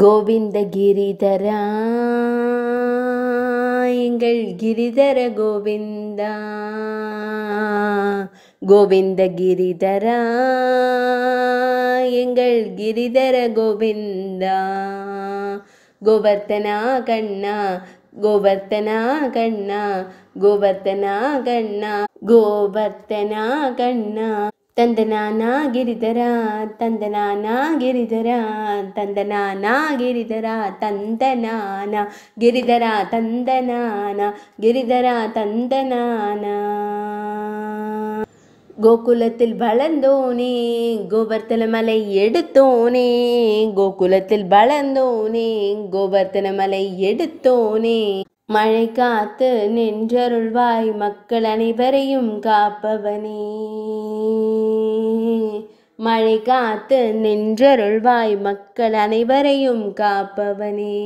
கோவிந்தகிரிதரா எங்கள் கிரிதர கோவிந்தா கோவிந்தகிரிதரா எங்கள் கிரிதர கோவிந்தா கோவர்த்தனா கண்ணா கோவர்த்தனா கண்ணா கோவர்த்தனா கண்ணா கோவர்த்தனா கண்ணா தந்தனானா கிரிதரா தந்தனானா கிரிதரா தந்தனானா கிரிதரா தந்தனானா கிரிதரா தந்தனானா கிரிதரா தந்தனானா கோகுலத்தில் வளர்ந்தோனே கோவர்த்தன மலை எடுத்தோனே கோகுலத்தில் வளர்ந்தோனே கோவர்த்தன மலை எடுத்தோனே மழை காத்து நின்றருள்வாய் மக்கள் அனைவரையும் காப்பவனே மழை காத்து நின்றருள்வாய் மக்கள் அனைவரையும் காப்பவனே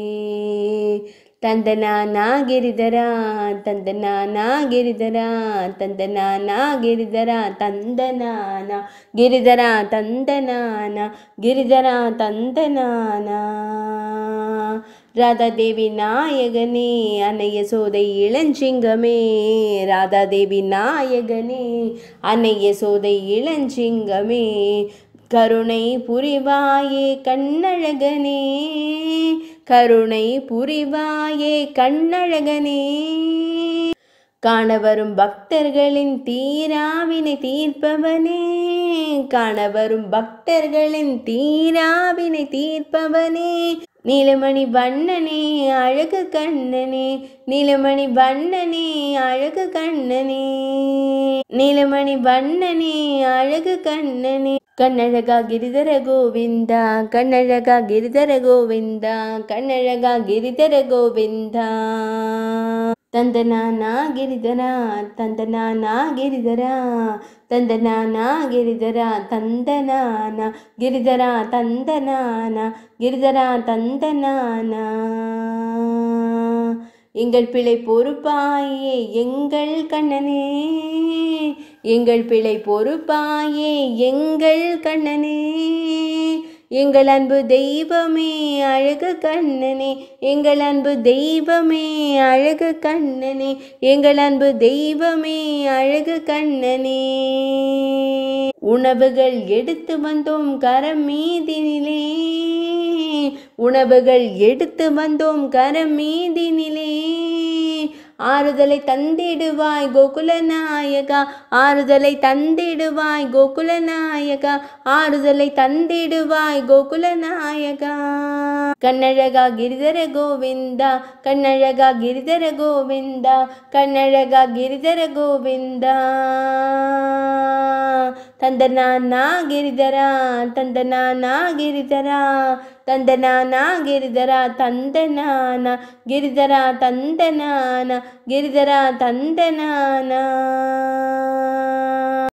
தந்தனா நாகிரிதரா தந்தனா நாகிரிதரா தந்தனா நாகிரிதரா தந்தனானா கிரிதரா தந்தனானா கிரிதரா தந்தனானா ராதாதேவி நாயகனே அன்னைய சோதை இளஞ்சிங்கமே ராதாதேவி நாயகனே அன்னைய சோதை இளஞ்சிங்கமே கருணை புரிவாயே கண்ணழகனே கருணை புரிவாயே கண்ணழகனே காண வரும் பக்தர்களின் தீராவினை தீர்ப்பவனே காண வரும் பக்தர்களின் தீராவினை தீர்ப்பவனே நீலமணி வண்ணனே அழகு கண்ணனே நீலமணி வண்ணனே அழகு கண்ணனே நீலமணி வண்ணனே அழகு கண்ணனே கண்ணழகா கிரிதர கோவிந்தா கண்ணழகா கிரிதர கோவிந்தா கண்ணழகா கிரிதர கோவிந்தா தந்தனானா கிரிதரா தந்தனானா கிரிதரா தந்தனானா கிரிதரா தந்தனானா கிரிதரா தந்தனானா கிரிதரா தந்தனானா எங்கள் பிழை பொறுப்பாயே எங்கள் கண்ணனே எங்கள் பிழை பொறுப்பாயே எங்கள் கண்ணனே எங்கள் அன்பு தெய்வமே அழகு கண்ணனே எங்கள் அன்பு தெய்வமே அழகு கண்ணனே எங்கள் அன்பு தெய்வமே அழகு கண்ணனே உணவுகள் எடுத்து வந்தோம் கரம் மீதினிலே உணவுகள் எடுத்து வந்தோம் கரம் மீதினிலே ஆறுதலை தந்திடுவாய் கோகுலநாயகா ஆறுதலை தந்திடுவாய் கோகுலநாயகா ஆறுதலை தந்திடுவாய் கோகுலநாயகா கண்ணழகா கிரிதர கோவிந்தா கண்ணழகா கிரிதர கோவிந்தா கண்ணழகா கிரிதர கோவிந்தா తందనానా గిరిధర తందనానా గిరిధర తందనానా గిరిధర తందనాన గిరిధర తందనాన గిరిధర తందనానా